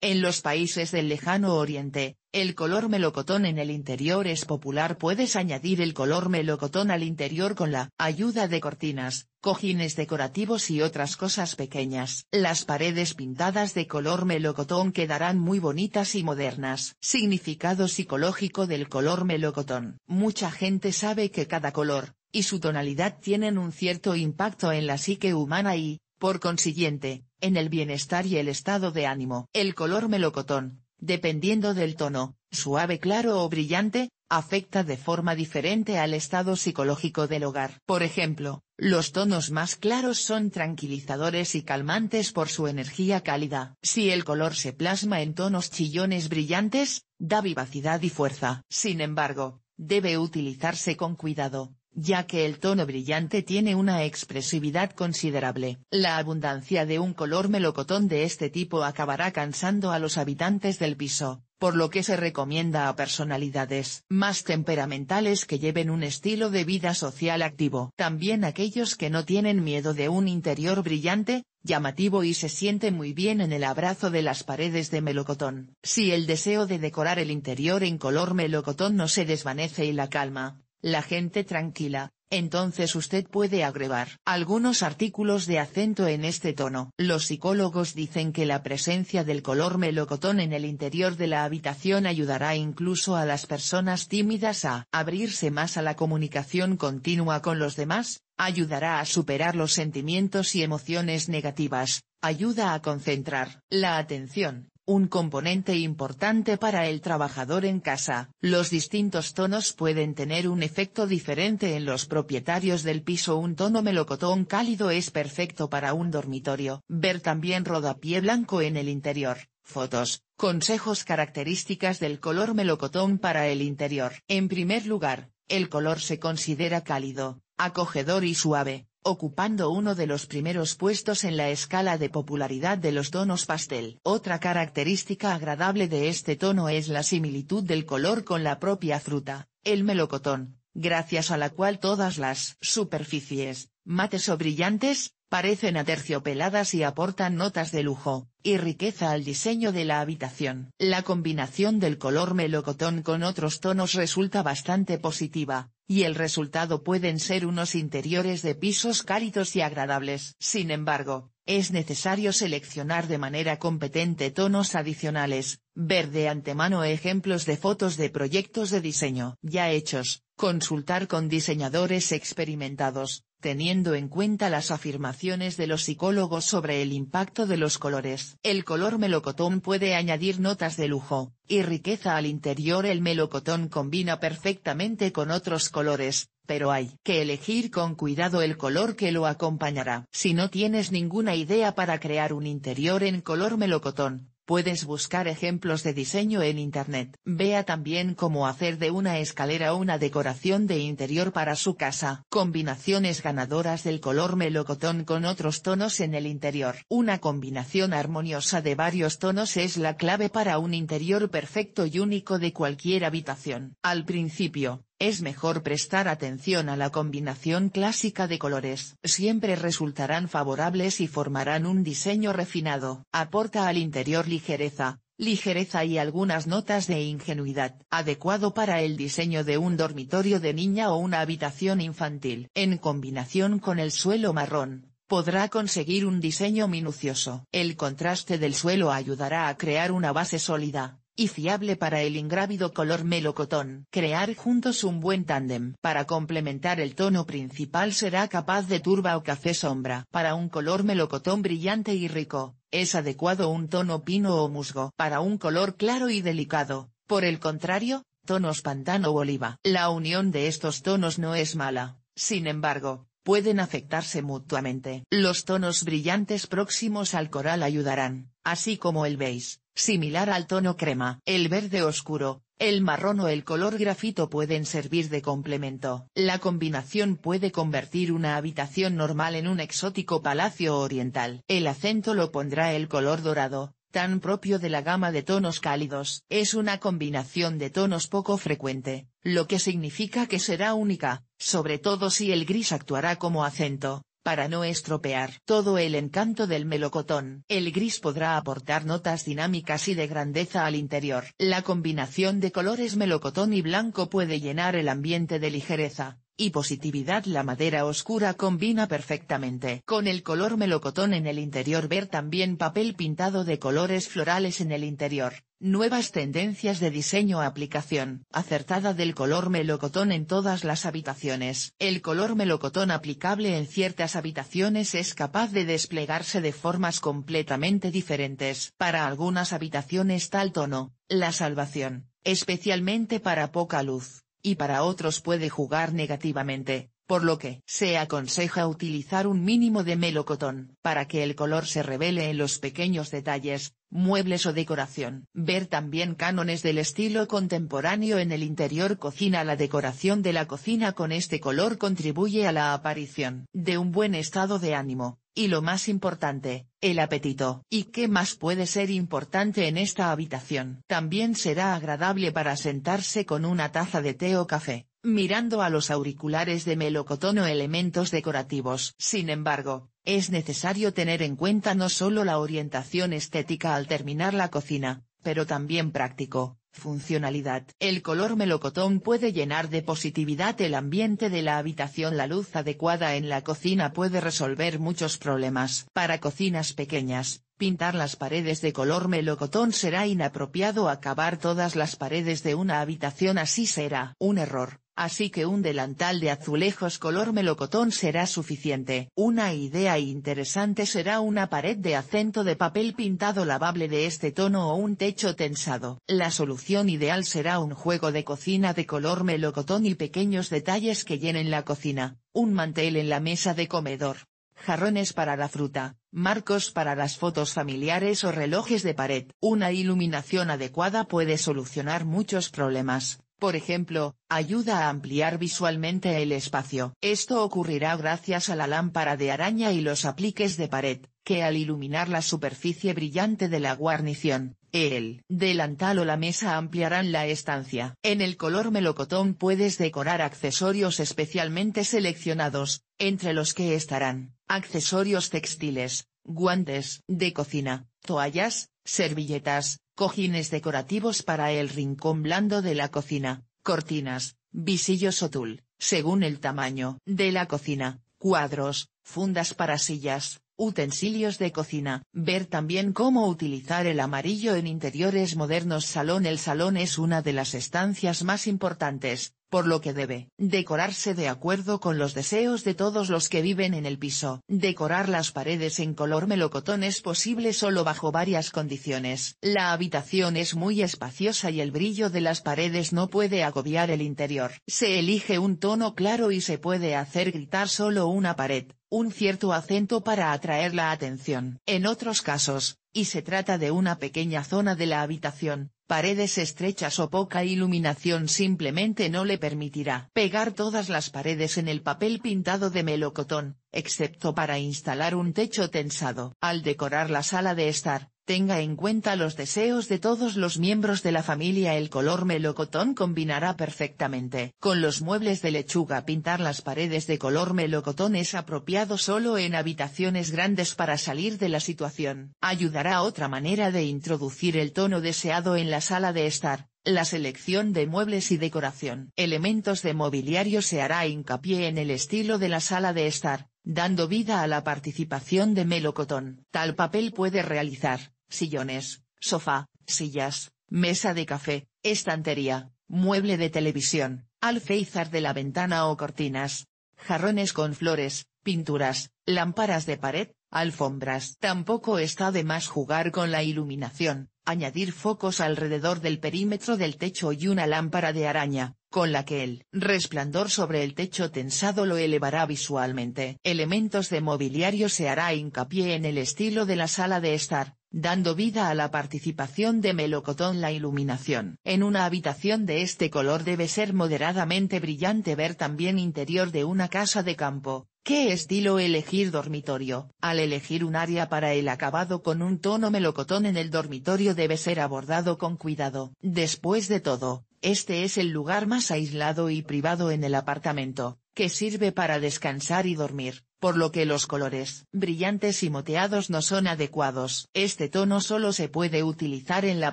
En los países del lejano oriente, el color melocotón en el interior es popular. Puedes añadir el color melocotón al interior con la ayuda de cortinas, cojines decorativos y otras cosas pequeñas. Las paredes pintadas de color melocotón quedarán muy bonitas y modernas. Significado psicológico del color melocotón. Mucha gente sabe que cada color, y su tonalidad tienen un cierto impacto en la psique humana y, por consiguiente, en el bienestar y el estado de ánimo. El color melocotón, dependiendo del tono, suave claro o brillante, afecta de forma diferente al estado psicológico del hogar. Por ejemplo, los tonos más claros son tranquilizadores y calmantes por su energía cálida. Si el color se plasma en tonos chillones brillantes, da vivacidad y fuerza. Sin embargo, debe utilizarse con cuidado, ya que el tono brillante tiene una expresividad considerable. La abundancia de un color melocotón de este tipo acabará cansando a los habitantes del piso, por lo que se recomienda a personalidades más temperamentales que lleven un estilo de vida social activo. También aquellos que no tienen miedo de un interior brillante, llamativo y se siente muy bien en el abrazo de las paredes de melocotón. Si el deseo de decorar el interior en color melocotón no se desvanece y la calma, la gente tranquila, entonces usted puede agregar algunos artículos de acento en este tono. Los psicólogos dicen que la presencia del color melocotón en el interior de la habitación ayudará incluso a las personas tímidas a abrirse más a la comunicación continua con los demás, ayudará a superar los sentimientos y emociones negativas, ayuda a concentrar la atención, un componente importante para el trabajador en casa. Los distintos tonos pueden tener un efecto diferente en los propietarios del piso. Un tono melocotón cálido es perfecto para un dormitorio. Ver también rodapié blanco en el interior. Fotos, consejos características del color melocotón para el interior. En primer lugar, el color se considera cálido, acogedor y suave, ocupando uno de los primeros puestos en la escala de popularidad de los tonos pastel. Otra característica agradable de este tono es la similitud del color con la propia fruta, el melocotón, gracias a la cual todas las superficies, mates o brillantes, parecen aterciopeladas y aportan notas de lujo, y riqueza al diseño de la habitación. La combinación del color melocotón con otros tonos resulta bastante positiva, y el resultado pueden ser unos interiores de pisos cálidos y agradables. Sin embargo, es necesario seleccionar de manera competente tonos adicionales, ver de antemano ejemplos de fotos de proyectos de diseño ya hechos, consultar con diseñadores experimentados, teniendo en cuenta las afirmaciones de los psicólogos sobre el impacto de los colores. El color melocotón puede añadir notas de lujo, y riqueza al interior. El melocotón combina perfectamente con otros colores, pero hay que elegir con cuidado el color que lo acompañará. Si no tienes ninguna idea para crear un interior en color melocotón, Puedes buscar ejemplos de diseño en Internet. Vea también cómo hacer de una escalera una decoración de interior para su casa. Combinaciones ganadoras del color melocotón con otros tonos en el interior. Una combinación armoniosa de varios tonos es la clave para un interior perfecto y único de cualquier habitación. Al principio, es mejor prestar atención a la combinación clásica de colores. Siempre resultarán favorables y formarán un diseño refinado. Aporta al interior ligereza, ligereza y algunas notas de ingenuidad. Adecuado para el diseño de un dormitorio de niña o una habitación infantil. En combinación con el suelo marrón, podrá conseguir un diseño minucioso. El contraste del suelo ayudará a crear una base sólida y fiable para el ingrávido color melocotón. Crear juntos un buen tándem. Para complementar el tono principal será capaz de turba o café sombra. Para un color melocotón brillante y rico, es adecuado un tono pino o musgo. Para un color claro y delicado, por el contrario, tonos pantano o oliva. La unión de estos tonos no es mala, sin embargo, pueden afectarse mutuamente. Los tonos brillantes próximos al coral ayudarán, así como el beige, similar al tono crema. El verde oscuro, el marrón o el color grafito pueden servir de complemento. La combinación puede convertir una habitación normal en un exótico palacio oriental. El acento lo pondrá el color dorado, tan propio de la gama de tonos cálidos. Es una combinación de tonos poco frecuente, lo que significa que será única, sobre todo si el gris actuará como acento para no estropear todo el encanto del melocotón. El gris podrá aportar notas dinámicas y de grandeza al interior. La combinación de colores melocotón y blanco puede llenar el ambiente de ligereza, y positividad la madera oscura combina perfectamente con el color melocotón en el interior ver también papel pintado de colores florales en el interior, nuevas tendencias de diseño aplicación acertada del color melocotón en todas las habitaciones. El color melocotón aplicable en ciertas habitaciones es capaz de desplegarse de formas completamente diferentes. Para algunas habitaciones tal tono, la salvación, especialmente para poca luz y para otros puede jugar negativamente, por lo que se aconseja utilizar un mínimo de melocotón para que el color se revele en los pequeños detalles, muebles o decoración. Ver también cánones del estilo contemporáneo en el interior cocina La decoración de la cocina con este color contribuye a la aparición de un buen estado de ánimo, y lo más importante, el apetito. ¿Y qué más puede ser importante en esta habitación? También será agradable para sentarse con una taza de té o café, mirando a los auriculares de melocotón o elementos decorativos. Sin embargo, es necesario tener en cuenta no solo la orientación estética al terminar la cocina, pero también práctico, Funcionalidad. El color melocotón puede llenar de positividad el ambiente de la habitación. La luz adecuada en la cocina puede resolver muchos problemas. Para cocinas pequeñas, pintar las paredes de color melocotón será inapropiado. Acabar todas las paredes de una habitación así será un error así que un delantal de azulejos color melocotón será suficiente. Una idea interesante será una pared de acento de papel pintado lavable de este tono o un techo tensado. La solución ideal será un juego de cocina de color melocotón y pequeños detalles que llenen la cocina, un mantel en la mesa de comedor, jarrones para la fruta, marcos para las fotos familiares o relojes de pared. Una iluminación adecuada puede solucionar muchos problemas, por ejemplo, ayuda a ampliar visualmente el espacio. Esto ocurrirá gracias a la lámpara de araña y los apliques de pared, que al iluminar la superficie brillante de la guarnición, el delantal o la mesa ampliarán la estancia. En el color melocotón puedes decorar accesorios especialmente seleccionados, entre los que estarán, accesorios textiles, guantes de cocina, toallas, servilletas, cojines decorativos para el rincón blando de la cocina, cortinas, visillos o tul, según el tamaño de la cocina, cuadros, fundas para sillas, utensilios de cocina. Ver también cómo utilizar el amarillo en interiores modernos. Salón El salón es una de las estancias más importantes, por lo que debe decorarse de acuerdo con los deseos de todos los que viven en el piso. Decorar las paredes en color melocotón es posible solo bajo varias condiciones. La habitación es muy espaciosa y el brillo de las paredes no puede agobiar el interior. Se elige un tono claro y se puede hacer gritar solo una pared, un cierto acento para atraer la atención. En otros casos, y se trata de una pequeña zona de la habitación, paredes estrechas o poca iluminación simplemente no le permitirá pegar todas las paredes en el papel pintado de melocotón, excepto para instalar un techo tensado. Al decorar la sala de estar, tenga en cuenta los deseos de todos los miembros de la familia el color melocotón combinará perfectamente. Con los muebles de lechuga pintar las paredes de color melocotón es apropiado solo en habitaciones grandes para salir de la situación. Ayudará otra manera de introducir el tono deseado en la sala de estar, la selección de muebles y decoración. Elementos de mobiliario se hará hincapié en el estilo de la sala de estar, dando vida a la participación de melocotón. Tal papel puede realizar, sillones, sofá, sillas, mesa de café, estantería, mueble de televisión, alféizar de la ventana o cortinas, jarrones con flores, pinturas, lámparas de pared, alfombras. Tampoco está de más jugar con la iluminación, añadir focos alrededor del perímetro del techo y una lámpara de araña, con la que el resplandor sobre el techo tensado lo elevará visualmente. Elementos de mobiliario se hará hincapié en el estilo de la sala de estar, dando vida a la participación de melocotón la iluminación. En una habitación de este color debe ser moderadamente brillante ver también interior de una casa de campo, ¿Qué estilo elegir dormitorio? Al elegir un área para el acabado con un tono melocotón en el dormitorio debe ser abordado con cuidado. Después de todo, este es el lugar más aislado y privado en el apartamento, que sirve para descansar y dormir, por lo que los colores brillantes y moteados no son adecuados. Este tono solo se puede utilizar en la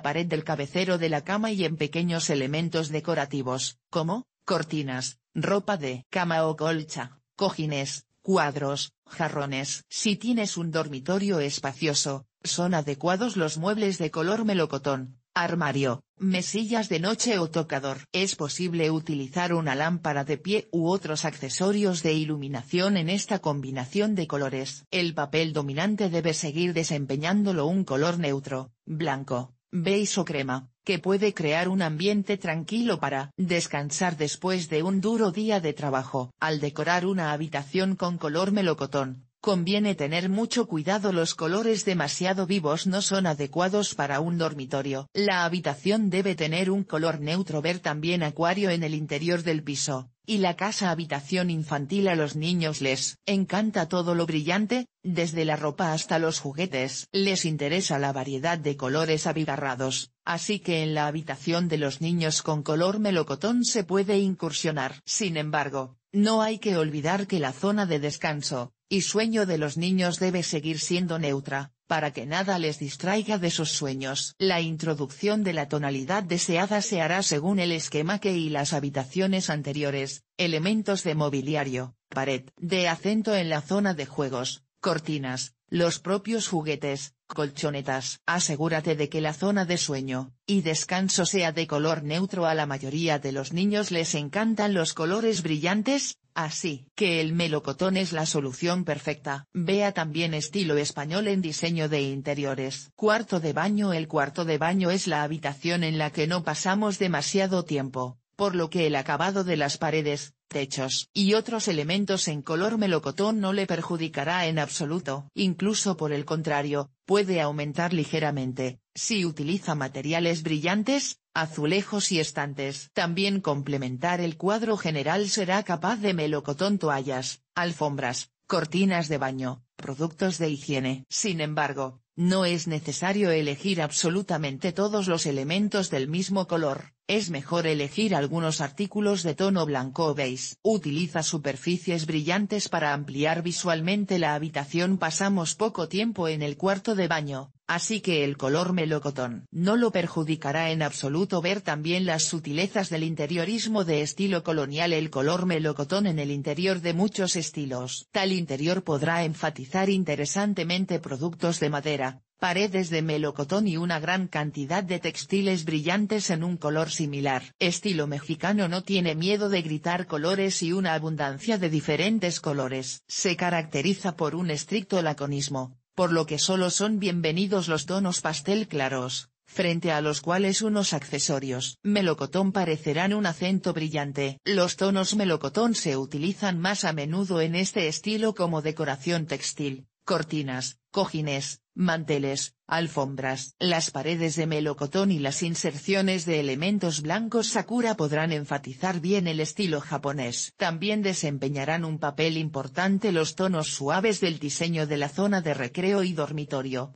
pared del cabecero de la cama y en pequeños elementos decorativos, como, cortinas, ropa de cama o colcha, cojines, cuadros, jarrones. Si tienes un dormitorio espacioso, son adecuados los muebles de color melocotón, armario, mesillas de noche o tocador. Es posible utilizar una lámpara de pie u otros accesorios de iluminación en esta combinación de colores. El papel dominante debe seguir desempeñándolo un color neutro, blanco, beige o crema que puede crear un ambiente tranquilo para descansar después de un duro día de trabajo. Al decorar una habitación con color melocotón, Conviene tener mucho cuidado los colores demasiado vivos no son adecuados para un dormitorio. La habitación debe tener un color neutro ver también acuario en el interior del piso, y la casa habitación infantil a los niños les encanta todo lo brillante, desde la ropa hasta los juguetes. Les interesa la variedad de colores abigarrados, así que en la habitación de los niños con color melocotón se puede incursionar. Sin embargo, no hay que olvidar que la zona de descanso, y sueño de los niños debe seguir siendo neutra, para que nada les distraiga de sus sueños. La introducción de la tonalidad deseada se hará según el esquema que y las habitaciones anteriores, elementos de mobiliario, pared de acento en la zona de juegos, cortinas, los propios juguetes, colchonetas. Asegúrate de que la zona de sueño y descanso sea de color neutro. A la mayoría de los niños les encantan los colores brillantes, así que el melocotón es la solución perfecta. Vea también estilo español en diseño de interiores. Cuarto de baño El cuarto de baño es la habitación en la que no pasamos demasiado tiempo por lo que el acabado de las paredes, techos y otros elementos en color melocotón no le perjudicará en absoluto. Incluso por el contrario, puede aumentar ligeramente, si utiliza materiales brillantes, azulejos y estantes. También complementar el cuadro general será capaz de melocotón toallas, alfombras, cortinas de baño, productos de higiene. Sin embargo, no es necesario elegir absolutamente todos los elementos del mismo color es mejor elegir algunos artículos de tono blanco o beige. Utiliza superficies brillantes para ampliar visualmente la habitación. Pasamos poco tiempo en el cuarto de baño, así que el color melocotón no lo perjudicará en absoluto ver también las sutilezas del interiorismo de estilo colonial el color melocotón en el interior de muchos estilos. Tal interior podrá enfatizar interesantemente productos de madera, paredes de melocotón y una gran cantidad de textiles brillantes en un color similar. Estilo mexicano no tiene miedo de gritar colores y una abundancia de diferentes colores. Se caracteriza por un estricto laconismo, por lo que solo son bienvenidos los tonos pastel claros, frente a los cuales unos accesorios melocotón parecerán un acento brillante. Los tonos melocotón se utilizan más a menudo en este estilo como decoración textil, cortinas, cojines, manteles, alfombras, las paredes de melocotón y las inserciones de elementos blancos Sakura podrán enfatizar bien el estilo japonés. También desempeñarán un papel importante los tonos suaves del diseño de la zona de recreo y dormitorio,